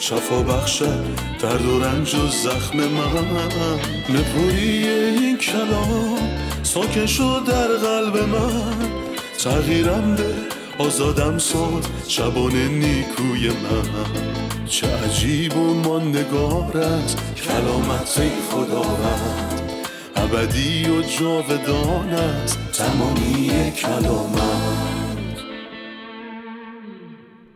شفا بخشد درد و رنج و زخم من نپوری این کلام ساکن شد در قلب من تغییرم به آزادم ساد شبانه نیکوی من چه عجیب و نگارت کلامت ای خداوند ابدی و جاودانت تمامی کلامت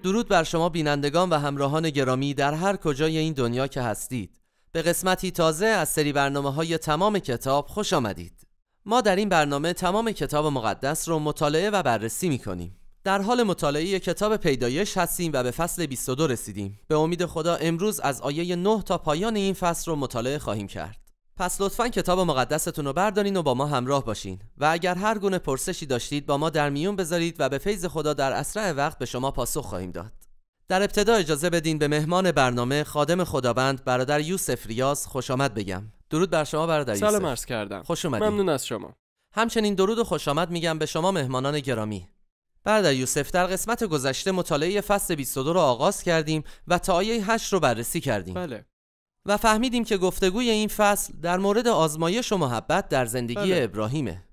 درود بر شما بینندگان و همراهان گرامی در هر کجای این دنیا که هستید به قسمتی تازه از سری برنامه های تمام کتاب خوش آمدید ما در این برنامه تمام کتاب مقدس رو مطالعه و بررسی می کنیم در حال مطالعه کتاب پیدایش هستیم و به فصل 22 رسیدیم به امید خدا امروز از آیه 9 تا پایان این فصل رو مطالعه خواهیم کرد پس لطفا کتاب مقدستون رو بردارین و با ما همراه باشین و اگر هر گونه پرسشی داشتید با ما در میون بذارید و به فیض خدا در اسرع وقت به شما پاسخ خواهیم داد. در ابتدا اجازه بدین به مهمان برنامه خادم خداوند برادر یوسف ریاض خوش آمد بگم. درود بر شما برادر یوسف. سلام عرض کردم. خوش اومدید. ممنون از شما. همچنین درود و خوش آمد میگم به شما مهمانان گرامی. برادر یوسف در قسمت گذشته مطالعه فصل 22 رو آغاز کردیم و تا آیه 8 رو بررسی کردیم. بله. و فهمیدیم که گفتگوی این فصل در مورد آزمایش و محبت در زندگی بله. ابراهیمه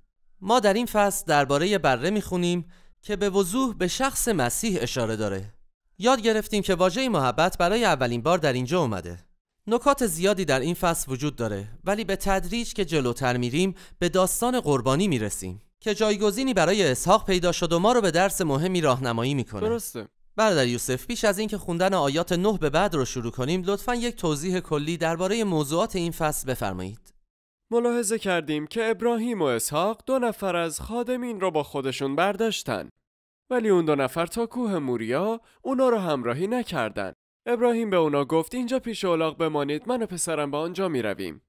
ما در این فصل درباره بره میخونیم که به وضوح به شخص مسیح اشاره داره یاد گرفتیم که واژه محبت برای اولین بار در اینجا اومده نکات زیادی در این فصل وجود داره ولی به تدریج که جلوتر میریم به داستان قربانی میرسیم که جایگزینی برای اسحاق پیدا شد و ما رو به درس مهمی راهنمایی میکنه برادر یوسف پیش از اینکه خوندن آیات نه به بعد رو شروع کنیم لطفا یک توضیح کلی درباره موضوعات این فصل بفرمایید ملاحظه کردیم که ابراهیم و اسحاق دو نفر از خادمین را با خودشون برداشتن ولی اون دو نفر تا کوه موریا اونا رو همراهی نکردن ابراهیم به اونا گفت اینجا پیش اولاغ بمانید من و پسرم به آنجا می رویم.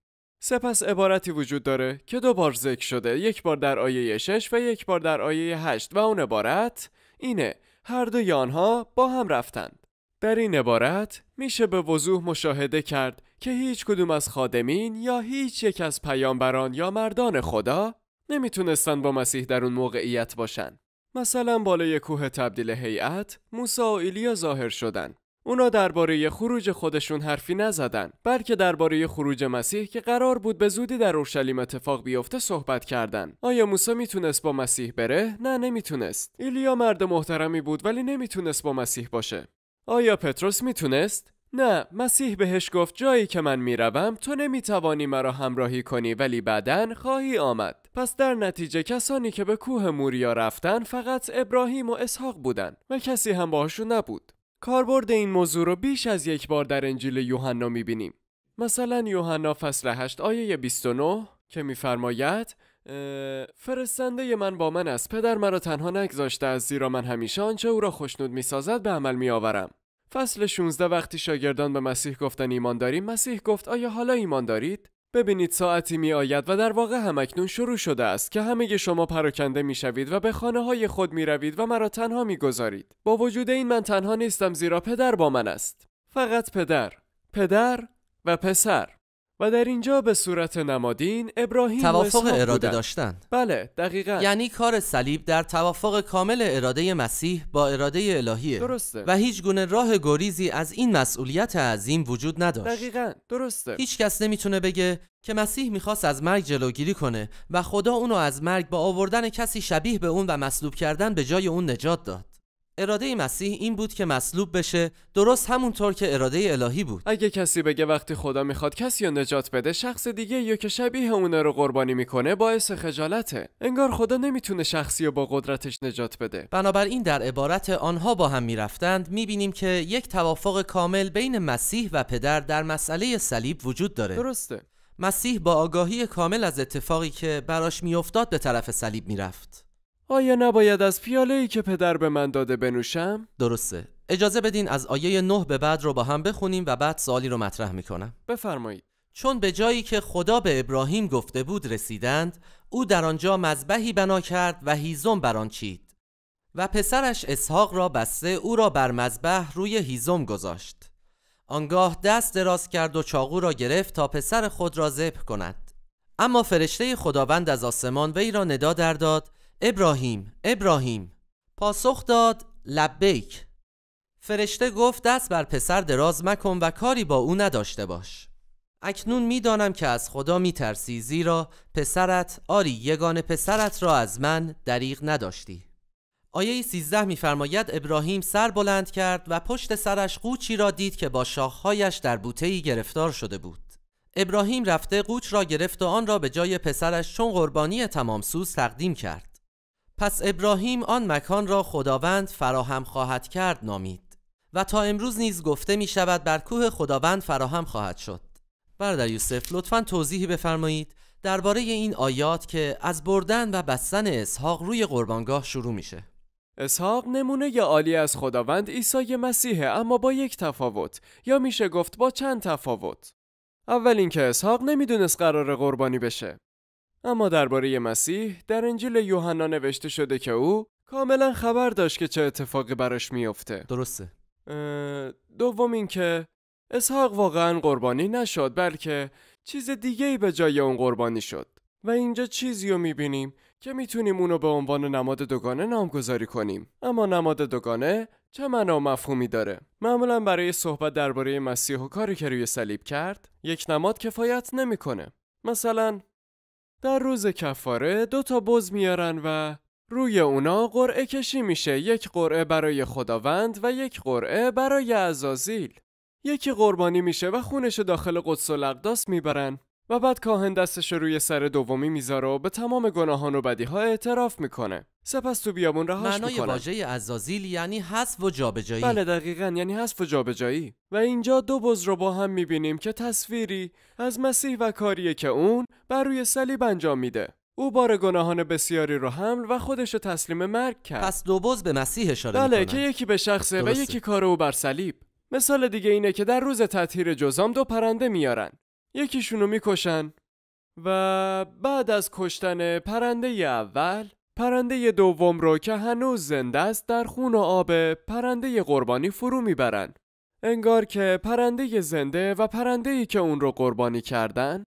سپس عبارتی وجود داره که دو بار ذکر شده یک بار در آیه 6 و یک بار در آیه 8 و اون عبارت اینه هر دوی آنها با هم رفتند. در این عبارت میشه به وضوح مشاهده کرد که هیچ کدوم از خادمین یا هیچ یک از پیامبران یا مردان خدا نمیتونستن با مسیح در اون موقعیت باشن. مثلا بالای کوه تبدیل هیئت موسی و ایلیا ظاهر شدند. اونا درباره خروج خودشون حرفی نزدن بلکه درباره خروج مسیح که قرار بود به زودی در اورشلیم اتفاق بیفته صحبت کردن آیا موسی میتونست با مسیح بره نه نمیتونست ایلیا مرد محترمی بود ولی نمیتونست با مسیح باشه آیا پتروس میتونست نه مسیح بهش گفت جایی که من میروم تو نمیتوانی مرا همراهی کنی ولی بعدا خواهی آمد پس در نتیجه کسانی که به کوه موریا رفتن فقط ابراهیم و اسحاق بودند، و کسی هم باهاشون نبود کاربرد این موضوع رو بیش از یک بار در انجیل یوحنا میبینیم. مثلا یوحنا فصل 8 آیه 29 که میفرماید فرستنده من با من است پدر مرا تنها نگذاشته از زیرا من همیشه آنچه او را خشنود میسازد به عمل میآورم فصل 16 وقتی شاگردان به مسیح گفتن ایمان داریم مسیح گفت آیا حالا ایمان دارید ببینید ساعتی می آید و در واقع همکنون شروع شده است که همه شما پراکنده می شوید و به خانه های خود می روید و مرا تنها می گذارید. با وجود این من تنها نیستم زیرا پدر با من است. فقط پدر. پدر و پسر. و در اینجا به صورت نمادین ابراهیم توافق و اراده داشتن بله دقیقا یعنی کار صلیب در توافق کامل اراده مسیح با اراده الهیه درسته و هیچ گونه راه گریزی از این مسئولیت عظیم وجود نداشت دقیقا درسته هیچ کس نمیتونه بگه که مسیح میخواست از مرگ جلوگیری کنه و خدا اونو از مرگ با آوردن کسی شبیه به اون و مصلوب کردن به جای اون نجات داد اراده مسیح این بود که مصلوب بشه درست همونطور که اراده الهی بود اگه کسی بگه وقتی خدا میخواد کسی رو نجات بده شخص دیگه یا که شبیه اونه رو قربانی میکنه باعث خجالته انگار خدا نمیتونه شخصی رو با قدرتش نجات بده بنابراین در عبارت آنها با هم میرفتند میبینیم که یک توافق کامل بین مسیح و پدر در مسئله صلیب وجود داره درسته مسیح با آگاهی کامل از اتفاقی که براش میافتاد به طرف صلیب میرفت آیا نباید از پیاله ای که پدر به من داده بنوشم؟ درسته. اجازه بدین از آیه نه به بعد رو با هم بخونیم و بعد سوالی رو مطرح میکنم. بفرمایید. چون به جایی که خدا به ابراهیم گفته بود رسیدند، او در آنجا مذبحی بنا کرد و هیزم بر چید. و پسرش اسحاق را بسته او را بر مذبح روی هیزم گذاشت. آنگاه دست دراز کرد و چاقو را گرفت تا پسر خود را ذبح کند. اما فرشته خداوند از آسمان وی را ندا در داد ابراهیم ابراهیم پاسخ داد لبیک فرشته گفت دست بر پسر دراز مکن و کاری با او نداشته باش اکنون میدانم که از خدا ترسی زیرا پسرت آری یگان پسرت را از من دریغ نداشتی آیه 13 میفرماید ابراهیم سر بلند کرد و پشت سرش قوچی را دید که با شاخهایش در بوتهی گرفتار شده بود ابراهیم رفته قوچ را گرفت و آن را به جای پسرش چون قربانی سوز تقدیم کرد پس ابراهیم آن مکان را خداوند فراهم خواهد کرد نامید و تا امروز نیز گفته می شود بر کوه خداوند فراهم خواهد شد برادر یوسف لطفا توضیحی بفرمایید درباره این آیات که از بردن و بستن اسحاق روی قربانگاه شروع میشه اسحاق نمونه ی عالی از خداوند عیسی مسیح اما با یک تفاوت یا میشه گفت با چند تفاوت اول اینکه اسحاق نمیدونست قرار قربانی بشه اما درباره مسیح در انجیل یوحنا نوشته شده که او کاملا خبر داشت که چه اتفاقی براش میفته درسته دوم اینکه اسحاق واقعا قربانی نشد بلکه چیز دیگه ای به جای اون قربانی شد و اینجا چیزی رو میبینیم که میتونیم اونو به عنوان نماد دوگانه نامگذاری کنیم اما نماد دوگانه چه معنا و مفهومی داره معمولا برای صحبت درباره مسیح و کاری که روی صلیب کرد یک نماد کفایت نمیکنه مثلا در روز کفاره دو تا بز میارن و روی اونا قرعه کشی میشه یک قرعه برای خداوند و یک قرعه برای عزازیل یکی قربانی میشه و خونش داخل قدس و لقداس میبرن و بعد کاهن دستش روی سر دومی میذاره و به تمام گناهان و بدیها اعتراف میکنه سپس تو بیابون رهاش معنای واژه عزازیل یعنی حذف و جابجایی بله دقیقا یعنی حذف و جابجایی و اینجا دو بز رو با هم میبینیم که تصویری از مسیح و کاریه که اون بر روی صلیب انجام میده او بار گناهان بسیاری رو حمل و خودش رو تسلیم مرگ کرد پس دو بز به مسیح اشاره بله که یکی به شخصه و یکی کار او بر صلیب مثال دیگه اینه که در روز تطهیر جزام دو پرنده میارن یکیشونو میکشن و بعد از کشتن پرنده اول پرنده دوم رو که هنوز زنده است در خون و آب پرنده قربانی فرو میبرن انگار که پرنده زنده و پرنده ای که اون رو قربانی کردن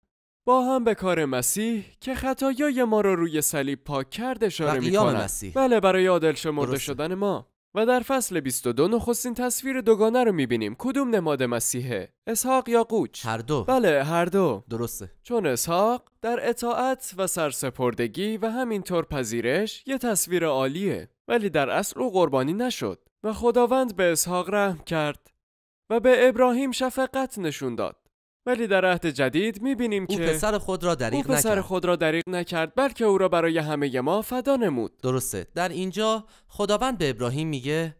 با هم به کار مسیح که خطایای ما رو روی صلیب پاک کرد اشاره میکنن بله برای عادل شمرده شدن ما و در فصل 22 نخستین تصویر دوگانه رو میبینیم کدوم نماد مسیحه اسحاق یا قوچ هر دو بله هر دو درسته چون اسحاق در اطاعت و سرسپردگی و همینطور پذیرش یه تصویر عالیه ولی در اصل او قربانی نشد و خداوند به اسحاق رحم کرد و به ابراهیم شفقت نشون داد ولی در عهد جدید میبینیم که پسر خود را دریغ پسر نکرد. خود را دریغ نکرد بلکه او را برای همه ما فدا نمود درسته در اینجا خداوند به ابراهیم میگه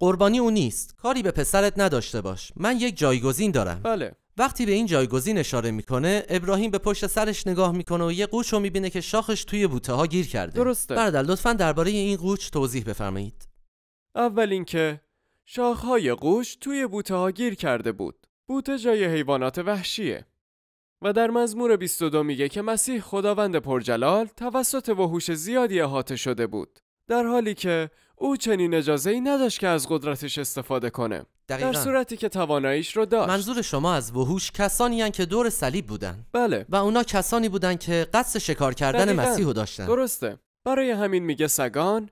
قربانی او نیست کاری به پسرت نداشته باش من یک جایگزین دارم بله وقتی به این جایگزین اشاره میکنه ابراهیم به پشت سرش نگاه میکنه و یه قوچ رو میبینه که شاخش توی بوته ها گیر کرده درسته برادر لطفا درباره این قوچ توضیح بفرمایید اول اینکه شاخهای قوش توی بوته ها گیر کرده بود بوته جای حیوانات وحشیه و در مزمور 22 میگه که مسیح خداوند پرجلال توسط وحوش زیادی احاطه شده بود در حالی که او چنین اجازه ای نداشت که از قدرتش استفاده کنه در صورتی که تواناییش رو داشت منظور شما از وحوش کسانی هن که دور صلیب بودن بله و اونا کسانی بودن که قصد شکار کردن مسیح رو داشتن درسته برای همین میگه سگان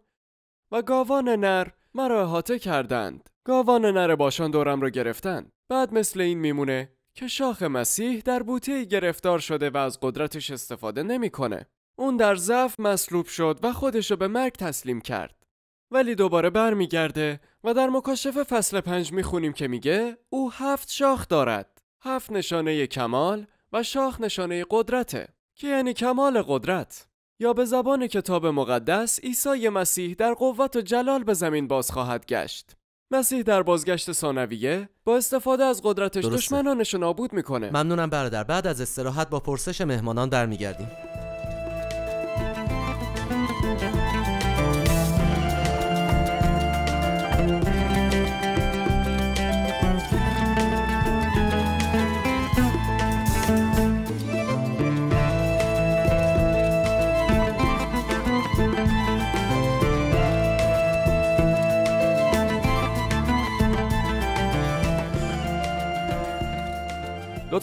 و گاوان نر مرا احاطه کردند گاوان نر باشان دورم رو گرفتن بعد مثل این میمونه که شاخ مسیح در بوته گرفتار شده و از قدرتش استفاده نمیکنه. اون در ضعف مصلوب شد و خودشو به مرگ تسلیم کرد. ولی دوباره برمیگرده و در مکاشفه فصل پنج میخونیم که میگه او هفت شاخ دارد. هفت نشانه کمال و شاخ نشانه قدرته که یعنی کمال قدرت. یا به زبان کتاب مقدس عیسی مسیح در قوت و جلال به زمین باز خواهد گشت مسیح در بازگشت ثانویه با استفاده از قدرتش دشمنانش نابود میکنه ممنونم برادر بعد از استراحت با پرسش مهمانان برمیگردیم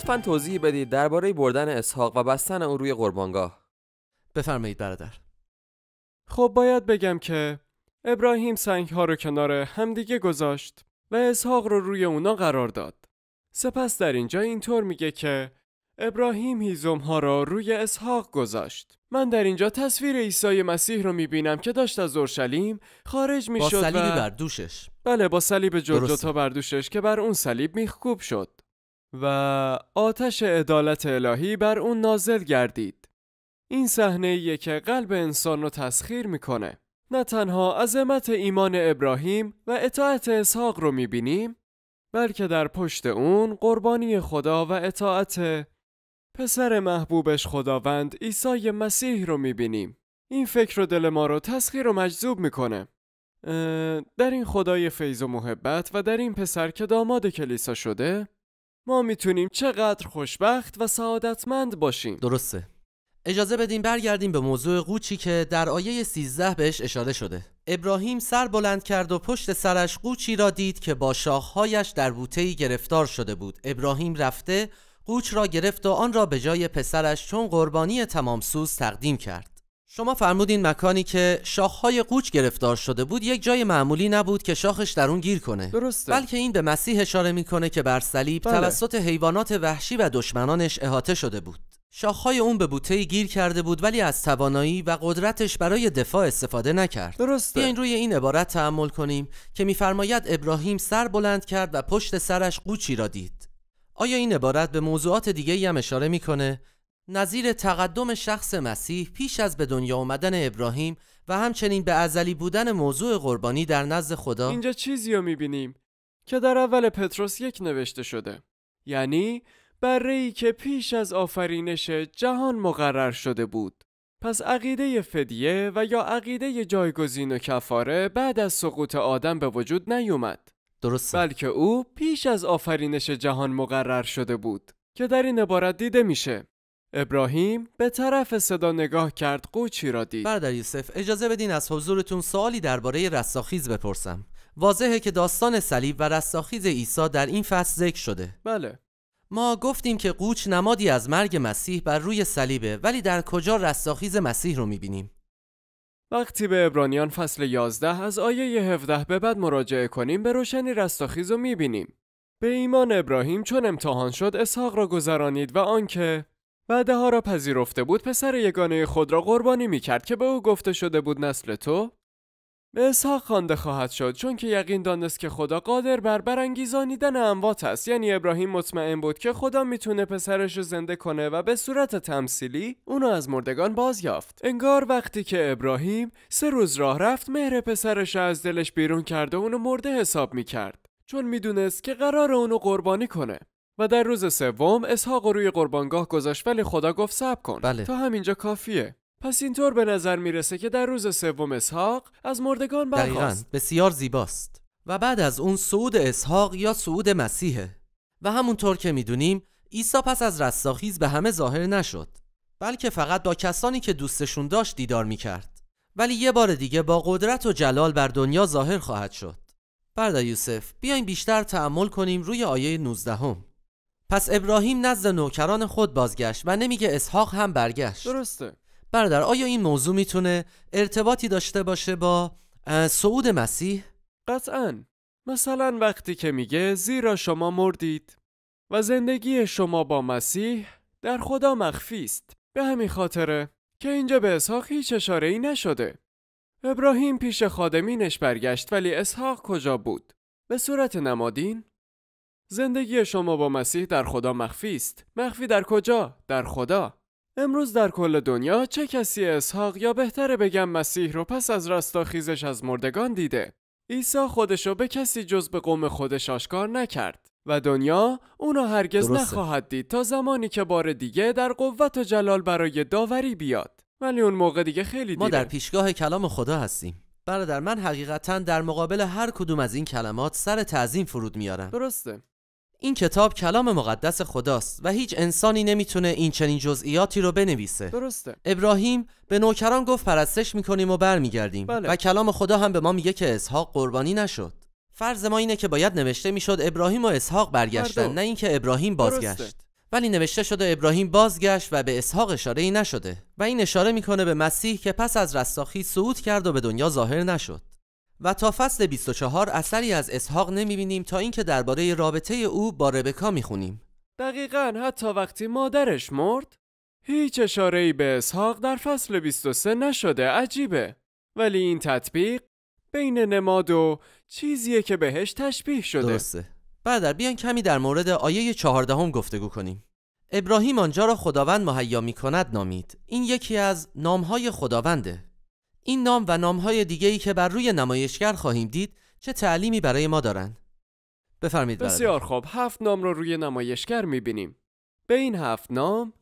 لطفا توضیح بدید درباره بردن اسحاق و بستن اون روی قربانگاه بفرمایید برادر خب باید بگم که ابراهیم سنگ ها رو کنار همدیگه گذاشت و اسحاق رو روی اونا قرار داد سپس در اینجا اینطور میگه که ابراهیم هیزم ها رو روی اسحاق گذاشت من در اینجا تصویر عیسی مسیح رو میبینم که داشت از اورشلیم خارج میشد با صلیب بر دوشش بله با صلیب جلجتا بر دوشش که بر اون صلیب میخکوب شد و آتش عدالت الهی بر اون نازل گردید. این صحنه که قلب انسان رو تسخیر میکنه. نه تنها عظمت ایمان ابراهیم و اطاعت اسحاق رو میبینیم بلکه در پشت اون قربانی خدا و اطاعت پسر محبوبش خداوند عیسی مسیح رو میبینیم. این فکر رو دل ما رو تسخیر و مجذوب میکنه. در این خدای فیض و محبت و در این پسر که داماد کلیسا شده ما میتونیم چقدر خوشبخت و سعادتمند باشیم درسته اجازه بدیم برگردیم به موضوع قوچی که در آیه 13 بهش اشاره شده ابراهیم سر بلند کرد و پشت سرش قوچی را دید که با شاخهایش در بوتهی گرفتار شده بود ابراهیم رفته قوچ را گرفت و آن را به جای پسرش چون قربانی تمام سوز تقدیم کرد شما فرمودین مکانی که شاخهای قوچ گرفتار شده بود یک جای معمولی نبود که شاخش در اون گیر کنه بلکه این به مسیح اشاره میکنه که بر صلیب بله. توسط حیوانات وحشی و دشمنانش احاطه شده بود شاخهای اون به بوته گیر کرده بود ولی از توانایی و قدرتش برای دفاع استفاده نکرد درست بیاین روی این عبارت تحمل کنیم که میفرماید ابراهیم سر بلند کرد و پشت سرش قوچی را دید آیا این عبارت به موضوعات دیگه هم اشاره میکنه نظیر تقدم شخص مسیح پیش از به دنیا آمدن ابراهیم و همچنین به ازلی بودن موضوع قربانی در نزد خدا اینجا چیزی رو میبینیم که در اول پتروس یک نوشته شده یعنی بره که پیش از آفرینش جهان مقرر شده بود پس عقیده فدیه و یا عقیده جایگزین و کفاره بعد از سقوط آدم به وجود نیومد درست؟ بلکه او پیش از آفرینش جهان مقرر شده بود که در این عبارت دیده میشه ابراهیم به طرف صدا نگاه کرد قوچی را دید برادر یوسف اجازه بدین از حضورتون سوالی درباره رستاخیز بپرسم واضحه که داستان صلیب و رستاخیز عیسی در این فصل ذکر شده بله ما گفتیم که قوچ نمادی از مرگ مسیح بر روی صلیبه ولی در کجا رستاخیز مسیح رو میبینیم وقتی به ابرانیان فصل 11 از آیه 17 به بعد مراجعه کنیم به روشنی رستاخیز رو میبینیم به ایمان ابراهیم چون امتحان شد اسحاق را گذرانید و آنکه وعده ها را پذیرفته بود پسر یگانه خود را قربانی می کرد که به او گفته شده بود نسل تو به اسحاق خوانده خواهد شد چون که یقین دانست که خدا قادر بر برانگیزانیدن اموات است یعنی ابراهیم مطمئن بود که خدا میتونه پسرش رو زنده کنه و به صورت تمثیلی اونو از مردگان باز یافت انگار وقتی که ابراهیم سه روز راه رفت مهر پسرش را از دلش بیرون کرده اونو مرده حساب میکرد چون میدونست که قرار اونو قربانی کنه و در روز سوم اسحاق روی قربانگاه گذاشت ولی خدا گفت صبر کن بله. تا همینجا کافیه پس اینطور به نظر میرسه که در روز سوم اسحاق از مردگان برخاست بسیار زیباست و بعد از اون صعود اسحاق یا صعود مسیحه و همونطور که میدونیم عیسی پس از رستاخیز به همه ظاهر نشد بلکه فقط با کسانی که دوستشون داشت دیدار میکرد ولی یه بار دیگه با قدرت و جلال بر دنیا ظاهر خواهد شد بردا یوسف بیاین بیشتر تعمل کنیم روی آیه 19 پس ابراهیم نزد نوکران خود بازگشت و نمیگه اسحاق هم برگشت درسته برادر آیا این موضوع میتونه ارتباطی داشته باشه با صعود مسیح؟ قطعا مثلا وقتی که میگه زیرا شما مردید و زندگی شما با مسیح در خدا مخفی است به همین خاطره که اینجا به اسحاق هیچ اشاره ای نشده ابراهیم پیش خادمینش برگشت ولی اسحاق کجا بود به صورت نمادین زندگی شما با مسیح در خدا مخفی است. مخفی در کجا؟ در خدا. امروز در کل دنیا چه کسی اسحاق یا بهتره بگم مسیح رو پس از رستاخیزش از مردگان دیده؟ عیسی خودشو به کسی جز به قوم خودش آشکار نکرد و دنیا اونو هرگز نخواهد دید تا زمانی که بار دیگه در قوت و جلال برای داوری بیاد ولی اون موقع دیگه خیلی دیره. ما در پیشگاه کلام خدا هستیم برادر من حقیقتا در مقابل هر کدوم از این کلمات سر تعظیم فرود میارم درسته این کتاب کلام مقدس خداست و هیچ انسانی نمیتونه این چنین جزئیاتی رو بنویسه درسته ابراهیم به نوکران گفت پرستش میکنیم و برمیگردیم بله. و کلام خدا هم به ما میگه که اسحاق قربانی نشد فرض ما اینه که باید نوشته میشد ابراهیم و اسحاق برگشتن نه اینکه ابراهیم بازگشت ولی نوشته شده ابراهیم بازگشت و به اسحاق اشاره ای نشده و این اشاره میکنه به مسیح که پس از رستاخی صعود کرد و به دنیا ظاهر نشد و تا فصل 24 اثری از اسحاق نمیبینیم تا اینکه درباره رابطه او با ربکا میخونیم دقیقا حتی وقتی مادرش مرد هیچ اشاره ای به اسحاق در فصل 23 نشده عجیبه ولی این تطبیق بین نماد و چیزیه که بهش تشبیه شده درسته برادر بیان کمی در مورد آیه هم گفتگو کنیم ابراهیم آنجا را خداوند مهیا می کند نامید این یکی از نامهای خداونده این نام و دیگه دیگه‌ای که بر روی نمایشگر خواهیم دید چه تعلیمی برای ما دارند بفرمایید بسیار خوب هفت نام رو روی نمایشگر میبینیم به این هفت نام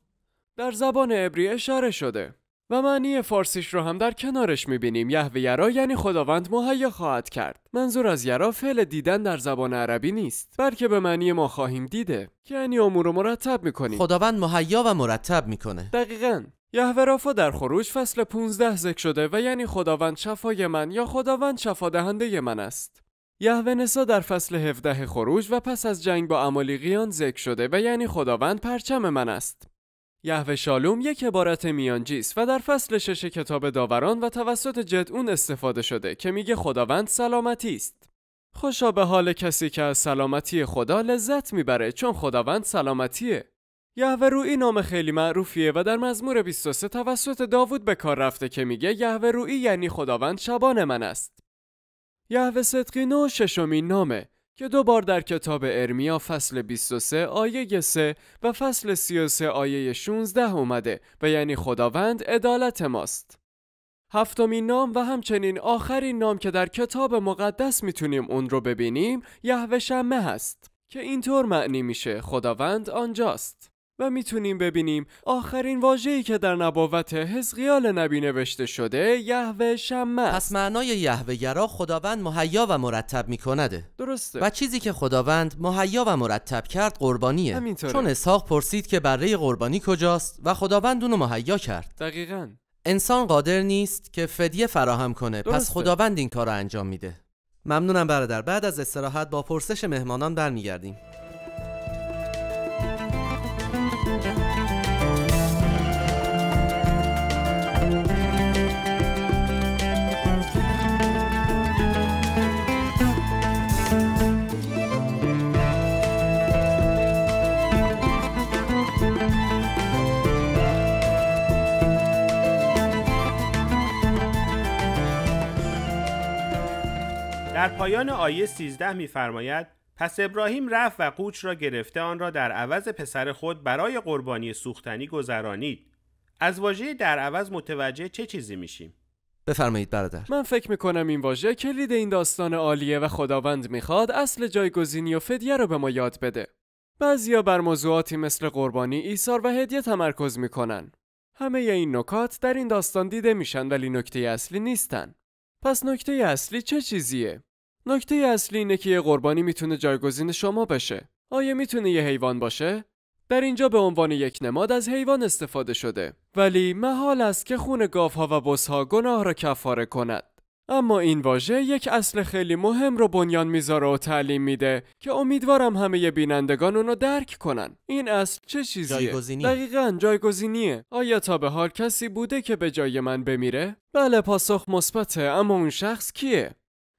در زبان عبری اشاره شده و معنی فارسیش رو هم در کنارش میبینیم یهوه یرا یعنی خداوند مهیا خواهد کرد منظور از یرا فعل دیدن در زبان عربی نیست بلکه به معنی ما خواهیم دیده که یعنی امور مرتب میکنیم خداوند مهیا و مرتب میکنه دقیقا یهوه رافا در خروج فصل 15 ذکر شده و یعنی خداوند شفای من یا خداوند شفا دهنده من است. یهوه نسا در فصل 17 خروج و پس از جنگ با امالیقیان ذکر شده و یعنی خداوند پرچم من است. یهوه شالوم یک عبارت میانجیست است و در فصل شش کتاب داوران و توسط جدعون استفاده شده که میگه خداوند سلامتی است. خوشا به حال کسی که از سلامتی خدا لذت میبره چون خداوند سلامتیه. روی نام خیلی معروفیه و در مزمور 23 توسط داوود به کار رفته که میگه روی یعنی خداوند شبان من است. یهوه صدقی نو ششمین نامه که دو بار در کتاب ارمیا فصل 23 آیه 3 و فصل 33 آیه 16 اومده و یعنی خداوند عدالت ماست. هفتمین نام و همچنین آخرین نام که در کتاب مقدس میتونیم اون رو ببینیم یهوه شمه هست که اینطور معنی میشه خداوند آنجاست. و میتونیم ببینیم آخرین واجهی که در نبوت حزقیال نبی نوشته شده یهوه شمه پس معنای یهوه گرا خداوند مهیا و مرتب میکنده. درسته. و چیزی که خداوند مهیا و مرتب کرد قربانیه. همینطوره. چون اسحاق پرسید که برای قربانی کجاست و خداوند اونو مهیا کرد. دقیقا انسان قادر نیست که فدیه فراهم کنه. درسته. پس خداوند این کار رو انجام میده. ممنونم برادر بعد از استراحت با پرسش مهمانان برمیگردیم. در پایان آیه 13 میفرماید پس ابراهیم رفت و قوچ را گرفته آن را در عوض پسر خود برای قربانی سوختنی گذرانید از واژه در عوض متوجه چه چیزی میشیم بفرمایید برادر من فکر میکنم این واژه کلید این داستان عالیه و خداوند میخواد اصل جایگزینی و فدیه را به ما یاد بده بعضیا بر موضوعاتی مثل قربانی ایثار و هدیه تمرکز میکنن همه این نکات در این داستان دیده میشن ولی نکته اصلی نیستن پس نکته اصلی چه چیزیه نکته اصلی اینه که یه قربانی میتونه جایگزین شما بشه. آیا میتونه یه حیوان باشه؟ در اینجا به عنوان یک نماد از حیوان استفاده شده ولی محال است که خون ها و ها گناه را کفاره کند اما این واژه یک اصل خیلی مهم رو بنیان میذاره و تعلیم میده که امیدوارم همه بینندگان رو درک کنن این اصل چه چیزیه جایگزینی. دقیقا جایگزینیه آیا تا به حال کسی بوده که به جای من بمیره بله پاسخ مثبته اما اون شخص کیه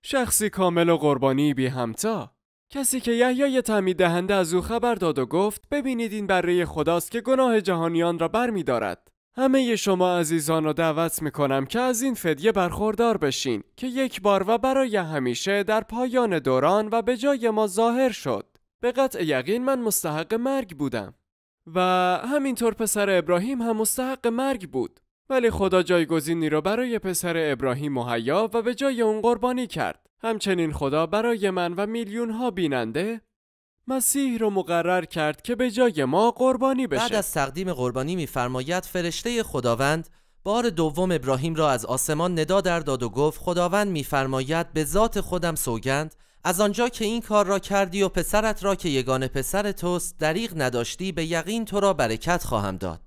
شخصی کامل و قربانی بی همتا کسی که یحیای تعمید دهنده از او خبر داد و گفت ببینید این بره خداست که گناه جهانیان را بر می دارد. همه شما عزیزان را دعوت می کنم که از این فدیه برخوردار بشین که یک بار و برای همیشه در پایان دوران و به جای ما ظاهر شد. به قطع یقین من مستحق مرگ بودم. و همینطور پسر ابراهیم هم مستحق مرگ بود. ولی خدا جایگزینی را برای پسر ابراهیم مهیا و به جای اون قربانی کرد. همچنین خدا برای من و میلیون ها بیننده مسیح را مقرر کرد که به جای ما قربانی بشه. بعد از تقدیم قربانی میفرماید فرشته خداوند بار دوم ابراهیم را از آسمان ندا در داد و گفت خداوند میفرماید به ذات خودم سوگند از آنجا که این کار را کردی و پسرت را که یگانه پسر توست دریغ نداشتی به یقین تو را برکت خواهم داد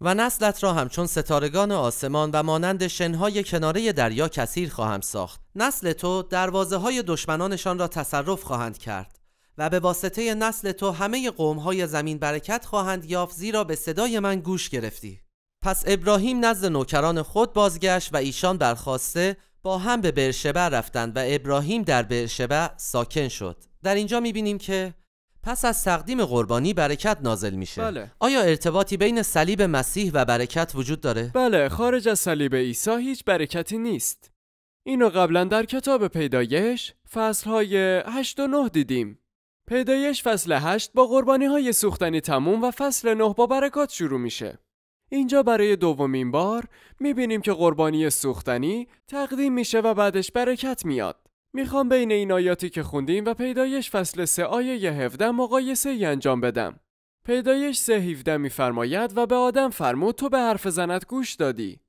و نسلت را همچون ستارگان آسمان و مانند شنهای کناره دریا کثیر خواهم ساخت نسل تو دروازه های دشمنانشان را تصرف خواهند کرد و به واسطه نسل تو همه قوم های زمین برکت خواهند یافت زیرا به صدای من گوش گرفتی پس ابراهیم نزد نوکران خود بازگشت و ایشان برخواسته با هم به برشبه رفتند و ابراهیم در برشبه ساکن شد در اینجا میبینیم که پس از تقدیم قربانی برکت نازل میشه بله. آیا ارتباطی بین صلیب مسیح و برکت وجود داره بله خارج از صلیب عیسی هیچ برکتی نیست اینو قبلا در کتاب پیدایش فصلهای 8 و 9 دیدیم پیدایش فصل 8 با قربانی های سوختنی تموم و فصل 9 با برکات شروع میشه اینجا برای دومین بار میبینیم که قربانی سوختنی تقدیم میشه و بعدش برکت میاد میخوام بین این آیاتی که خوندیم و پیدایش فصل 3 آیه 17 مقایسه ای انجام بدم. پیدایش سه 17 میفرماید و به آدم فرمود تو به حرف زنت گوش دادی.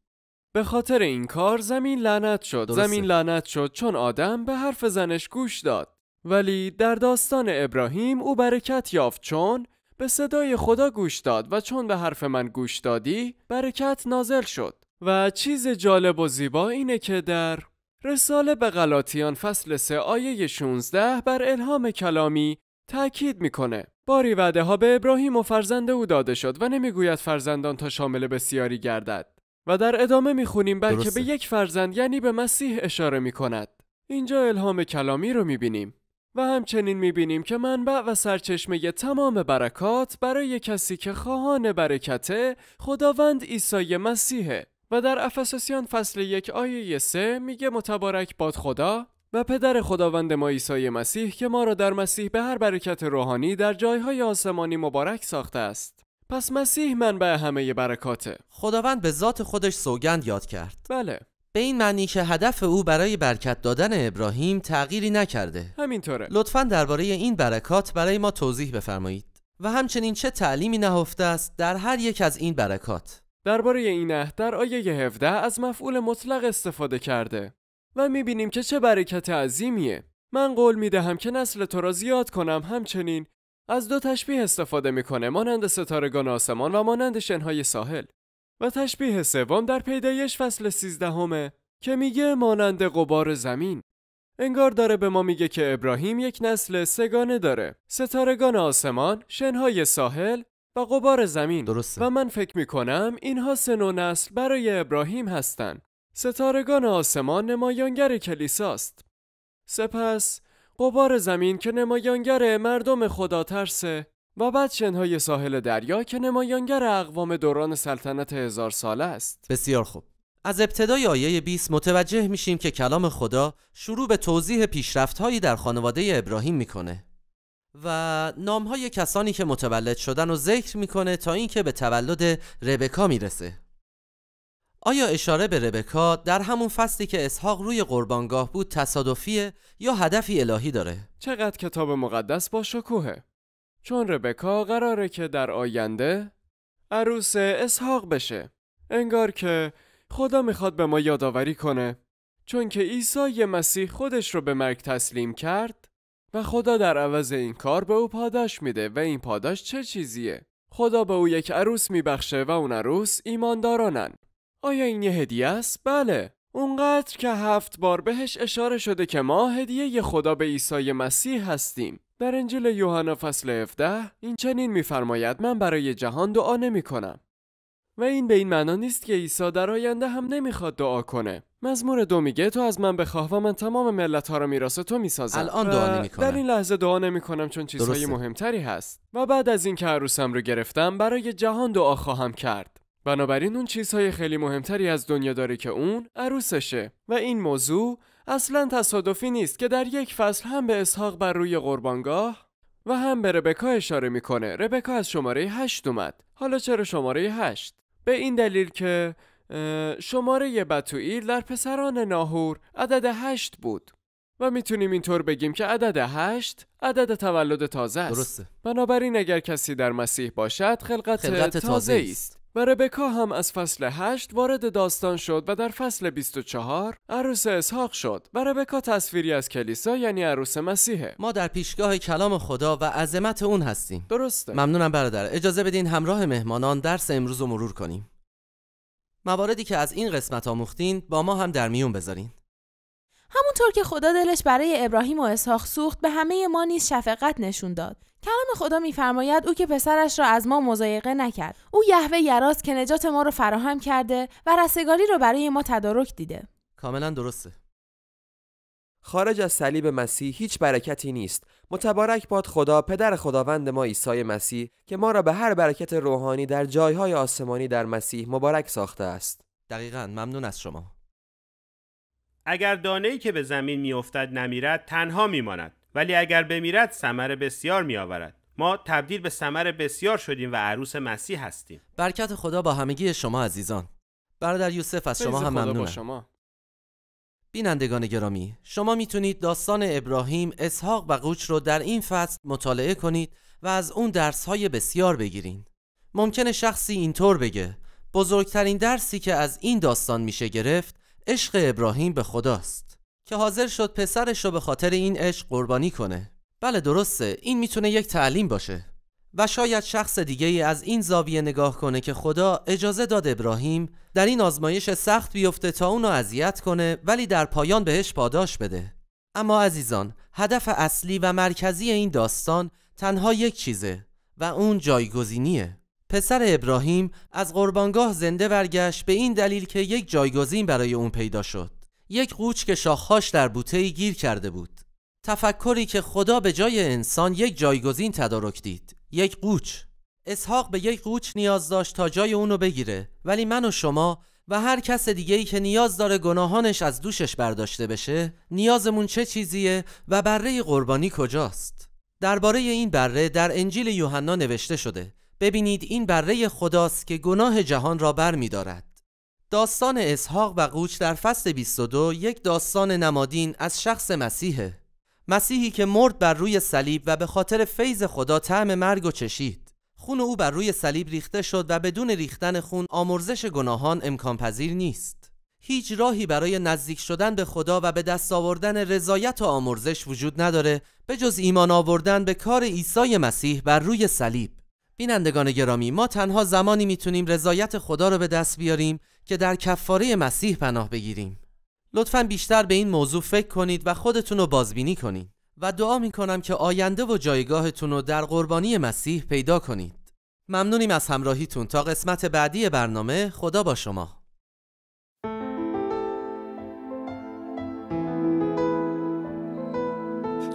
به خاطر این کار زمین لعنت شد. زمین لعنت شد چون آدم به حرف زنش گوش داد. ولی در داستان ابراهیم او برکت یافت چون به صدای خدا گوش داد و چون به حرف من گوش دادی برکت نازل شد. و چیز جالب و زیبا اینه که در رساله به غلاطیان فصل 3 آیه 16 بر الهام کلامی تأکید میکنه. باری وعده ها به ابراهیم و فرزند او داده شد و نمیگوید فرزندان تا شامل بسیاری گردد. و در ادامه میخونیم بلکه به یک فرزند یعنی به مسیح اشاره میکند. اینجا الهام کلامی رو میبینیم. و همچنین میبینیم که منبع و سرچشمه تمام برکات برای کسی که خواهان برکته خداوند عیسی مسیحه و در افسسیان فصل یک آیه سه میگه متبارک باد خدا و پدر خداوند ما عیسی مسیح که ما را در مسیح به هر برکت روحانی در جایهای آسمانی مبارک ساخته است. پس مسیح منبع همه برکاته. خداوند به ذات خودش سوگند یاد کرد. بله. به این معنی که هدف او برای برکت دادن ابراهیم تغییری نکرده. همینطوره. لطفا درباره این برکات برای ما توضیح بفرمایید. و همچنین چه تعلیمی نهفته است در هر یک از این برکات؟ درباره این عهد در آیه 17 از مفعول مطلق استفاده کرده و میبینیم که چه برکت عظیمیه. من قول میدهم که نسل تو را زیاد کنم همچنین از دو تشبیه استفاده میکنه مانند ستارگان آسمان و مانند شنهای ساحل و تشبیه سوم در پیدایش فصل همه که میگه مانند قبار زمین انگار داره به ما میگه که ابراهیم یک نسل سگانه داره ستارگان آسمان، شنهای ساحل و قبار زمین درسته. و من فکر می کنم اینها سن و نسل برای ابراهیم هستند. ستارگان آسمان نمایانگر کلیساست. سپس قبار زمین که نمایانگر مردم خدا ترسه و بعد شنهای ساحل دریا که نمایانگر اقوام دوران سلطنت هزار ساله است. بسیار خوب. از ابتدای آیه 20 متوجه میشیم که کلام خدا شروع به توضیح هایی در خانواده ابراهیم میکنه و نام های کسانی که متولد شدن رو ذکر میکنه تا اینکه به تولد ربکا میرسه آیا اشاره به ربکا در همون فصلی که اسحاق روی قربانگاه بود تصادفیه یا هدفی الهی داره؟ چقدر کتاب مقدس با شکوهه چون ربکا قراره که در آینده عروس اسحاق بشه انگار که خدا میخواد به ما یادآوری کنه چون که عیسی مسیح خودش رو به مرگ تسلیم کرد و خدا در عوض این کار به او پاداش میده و این پاداش چه چیزیه؟ خدا به او یک عروس میبخشه و اون عروس ایماندارانن. آیا این یه هدیه است؟ بله. اونقدر که هفت بار بهش اشاره شده که ما هدیه خدا به عیسی مسیح هستیم. در انجیل یوحنا فصل 17 این چنین میفرماید من برای جهان دعا نمی کنم و این به این معنا نیست که عیسی در آینده هم نمیخواد دعا کنه مزمور دو میگه تو از من بخواه و من تمام ملت ها را میراث تو میسازم الان دعا کنم در این لحظه دعا نمیکنم چون چیزهای مهمتری هست و بعد از اینکه عروسم رو گرفتم برای جهان دعا خواهم کرد بنابراین اون چیزهای خیلی مهمتری از دنیا داره که اون عروسشه و این موضوع اصلا تصادفی نیست که در یک فصل هم به اسحاق بر روی قربانگاه و هم به ربکا اشاره میکنه ربکا از شماره 8 اومد حالا چرا شماره 8 به این دلیل که شماره بتوئیل در پسران ناهور عدد هشت بود و میتونیم اینطور بگیم که عدد هشت عدد تولد تازه است درسته بنابراین اگر کسی در مسیح باشد خلقت, خلقت تازه است و ربکا هم از فصل 8 وارد داستان شد و در فصل 24 عروس اسحاق شد و ربکا تصویری از کلیسا یعنی عروس مسیحه ما در پیشگاه کلام خدا و عظمت اون هستیم درسته ممنونم برادر اجازه بدین همراه مهمانان درس امروز رو مرور کنیم مواردی که از این قسمت آموختین با ما هم در میون بذارین همونطور که خدا دلش برای ابراهیم و اسحاق سوخت به همه ما نیز شفقت نشون داد کلام خدا میفرماید او که پسرش را از ما مزایقه نکرد او یهوه یراست که نجات ما را فراهم کرده و رستگاری را برای ما تدارک دیده کاملا درسته خارج از صلیب مسیح هیچ برکتی نیست متبارک باد خدا پدر خداوند ما عیسی مسیح که ما را به هر برکت روحانی در جایهای آسمانی در مسیح مبارک ساخته است دقیقا ممنون از شما اگر دانه ای که به زمین میافتد نمیرد تنها میماند ولی اگر بمیرد ثمر بسیار میآورد ما تبدیل به ثمر بسیار شدیم و عروس مسیح هستیم برکت خدا با همگی شما عزیزان برادر یوسف از شما هم ممنونم شما. بینندگان گرامی شما میتونید داستان ابراهیم، اسحاق و قوچ رو در این فصل مطالعه کنید و از اون درس های بسیار بگیرین ممکن شخصی اینطور بگه بزرگترین درسی که از این داستان میشه گرفت عشق ابراهیم به خداست که حاضر شد پسرش رو به خاطر این عشق قربانی کنه بله درسته این میتونه یک تعلیم باشه و شاید شخص دیگه از این زاویه نگاه کنه که خدا اجازه داد ابراهیم در این آزمایش سخت بیفته تا اونو اذیت کنه ولی در پایان بهش پاداش بده اما عزیزان هدف اصلی و مرکزی این داستان تنها یک چیزه و اون جایگزینیه پسر ابراهیم از قربانگاه زنده برگشت به این دلیل که یک جایگزین برای اون پیدا شد یک قوچ که شاخهاش در بوته گیر کرده بود تفکری که خدا به جای انسان یک جایگزین تدارک دید یک قوچ اسحاق به یک قوچ نیاز داشت تا جای اونو بگیره ولی من و شما و هر کس دیگه ای که نیاز داره گناهانش از دوشش برداشته بشه نیازمون چه چیزیه و بره قربانی کجاست درباره این بره در انجیل یوحنا نوشته شده ببینید این بره خداست که گناه جهان را بر می دارد. داستان اسحاق و قوچ در فصل 22 یک داستان نمادین از شخص مسیحه مسیحی که مرد بر روی صلیب و به خاطر فیض خدا طعم مرگ و چشید خون او بر روی صلیب ریخته شد و بدون ریختن خون آمرزش گناهان امکان پذیر نیست هیچ راهی برای نزدیک شدن به خدا و به دست آوردن رضایت و آمرزش وجود نداره به جز ایمان آوردن به کار عیسی مسیح بر روی صلیب بینندگان گرامی ما تنها زمانی میتونیم رضایت خدا رو به دست بیاریم که در کفاره مسیح پناه بگیریم لطفا بیشتر به این موضوع فکر کنید و خودتون رو بازبینی کنید و دعا میکنم که آینده و جایگاهتون رو در قربانی مسیح پیدا کنید ممنونیم از همراهیتون تا قسمت بعدی برنامه خدا با شما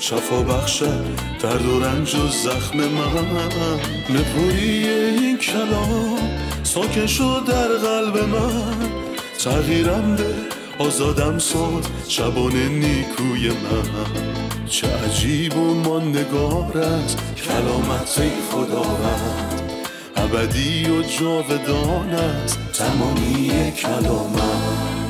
شفا بخشد درد و رنج و زخم من نپوری این کلام ساکن شد در قلب من تغییرم ده آزادم ساد شبانه نیکوی من چه عجیب و نگارت کلامت ای خداوند ابدی و جاودانت تمامی کلامت